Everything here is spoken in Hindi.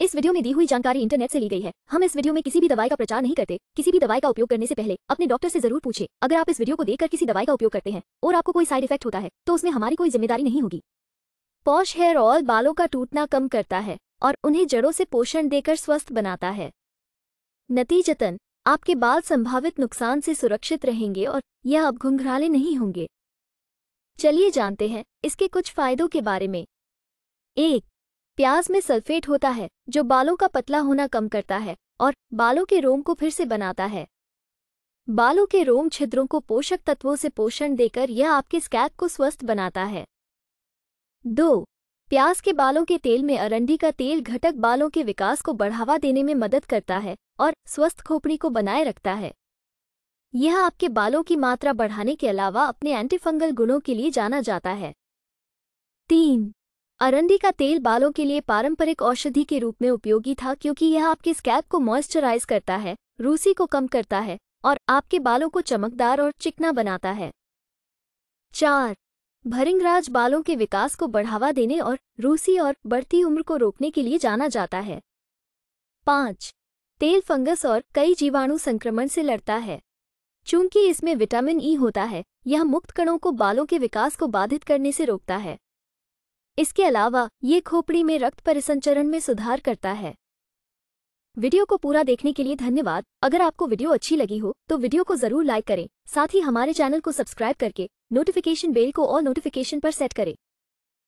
इस वीडियो में दी हुई जानकारी इंटरनेट से ली गई है हम इस वीडियो में किसी भी दवाई का प्रचार नहीं करते किसी भी दवाई का उपयोग करने से पहले अपने डॉक्टर से जरूर पूछे अगर आप इस वीडियो को देखकर किसी दवाई का उपयोग करते हैं और आपको कोई साइड इफेक्ट होता है तो उसमें हमारी कोई जिम्मेदारी नहीं होगी पॉश हेयर ऑयल बालों का टूटना कम करता है और उन्हें जड़ों से पोषण देकर स्वस्थ बनाता है नतीजतन आपके बाल संभावित नुकसान से सुरक्षित रहेंगे और यह अब घुंघराले नहीं होंगे चलिए जानते हैं इसके कुछ फायदों के बारे में एक प्याज में सल्फेट होता है जो बालों का पतला होना कम करता है और बालों के रोम को फिर से बनाता है बालों के रोम छिद्रों को पोषक तत्वों से पोषण देकर यह आपके स्कैप को स्वस्थ बनाता है दो प्याज के बालों के तेल में अरंडी का तेल घटक बालों के विकास को बढ़ावा देने में मदद करता है और स्वस्थ खोपड़ी को बनाए रखता है यह आपके बालों की मात्रा बढ़ाने के अलावा अपने एंटीफंगल गुणों के लिए जाना जाता है तीन अरंडी का तेल बालों के लिए पारंपरिक औषधि के रूप में उपयोगी था क्योंकि यह आपके स्कैल्प को मॉइस्चराइज करता है रूसी को कम करता है और आपके बालों को चमकदार और चिकना बनाता है चार भरिंगराज बालों के विकास को बढ़ावा देने और रूसी और बढ़ती उम्र को रोकने के लिए जाना जाता है पाँच तेल फंगस और कई जीवाणु संक्रमण से लड़ता है चूंकि इसमें विटामिन ई होता है यह मुक्त कणों को बालों के विकास को बाधित करने से रोकता है इसके अलावा ये खोपड़ी में रक्त परिसंचरण में सुधार करता है वीडियो को पूरा देखने के लिए धन्यवाद अगर आपको वीडियो अच्छी लगी हो तो वीडियो को जरूर लाइक करें साथ ही हमारे चैनल को सब्सक्राइब करके नोटिफिकेशन बेल को और नोटिफिकेशन पर सेट करें